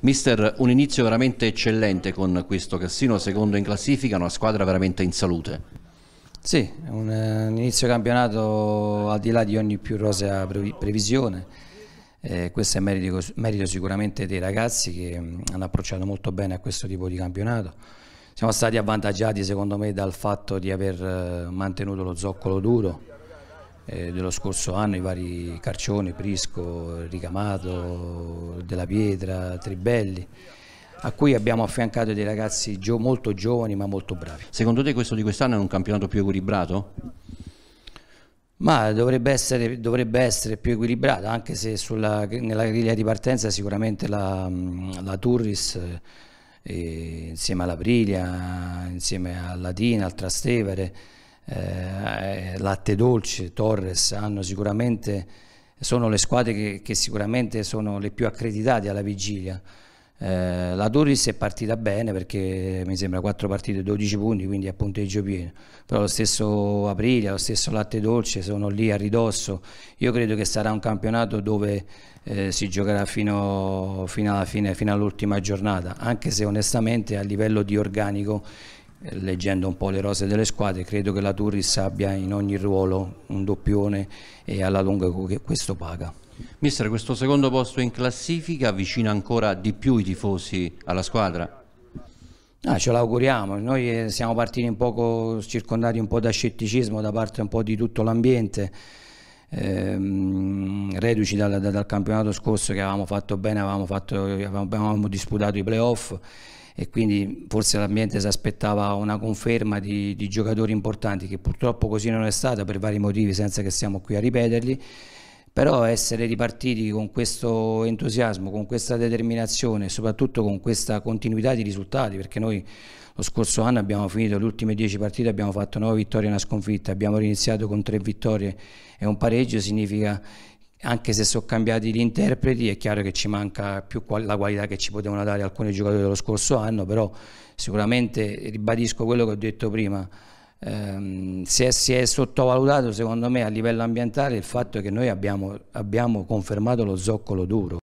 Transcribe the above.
Mister, un inizio veramente eccellente con questo Cassino, secondo in classifica, una squadra veramente in salute. Sì, un, un eh, inizio campionato al di là di ogni più rosea previsione. Eh, questo è merito, merito, sicuramente dei ragazzi che mm, hanno approcciato molto bene a questo tipo di campionato. Siamo stati avvantaggiati secondo me dal fatto di aver eh, mantenuto lo zoccolo duro eh, dello scorso anno, i vari carcioni, Prisco, Ricamato, della Pietra, Tribelli a cui abbiamo affiancato dei ragazzi molto giovani ma molto bravi. Secondo te questo di quest'anno è un campionato più equilibrato? Ma dovrebbe essere, dovrebbe essere più equilibrato, anche se sulla, nella griglia di partenza sicuramente la, la Turris eh, insieme alla Priglia, insieme a Latina, al Trastevere, eh, eh Latte Dolce, Torres hanno sicuramente sono le squadre che, che sicuramente sono le più accreditate alla vigilia. Eh, la Doris è partita bene perché mi sembra 4 partite 12 punti quindi a punteggio pieno però lo stesso Aprilia, lo stesso Latte Dolce sono lì a ridosso io credo che sarà un campionato dove eh, si giocherà fino, fino alla fino all'ultima giornata anche se onestamente a livello di organico leggendo un po' le rose delle squadre, credo che la Turris abbia in ogni ruolo un doppione e alla lunga questo paga. Mister, questo secondo posto in classifica avvicina ancora di più i tifosi alla squadra? Ah, ce l'auguriamo, noi eh, siamo partiti un circondati un po' da scetticismo da parte un po' di tutto l'ambiente ehm, reduci dal, dal, campionato scorso che avevamo fatto bene, avevamo, fatto, avevamo, avevamo disputato i playoff e quindi forse l'ambiente si aspettava una conferma di, di, giocatori importanti che purtroppo così non è stata per vari motivi senza che siamo qui a ripeterli però essere ripartiti con questo entusiasmo, con questa determinazione e soprattutto con questa continuità di risultati, perché noi lo scorso anno abbiamo finito le ultime dieci partite, abbiamo fatto nove vittorie e una sconfitta, abbiamo riniziato con tre vittorie e un pareggio, significa anche se sono cambiati gli interpreti è chiaro che ci manca più la qualità che ci potevano dare alcuni giocatori dello scorso anno, però sicuramente ribadisco quello che ho detto prima, ehm, si, è, si, è, sottovalutato secondo me a livello ambientale il fatto che noi abbiamo, abbiamo confermato lo zoccolo duro.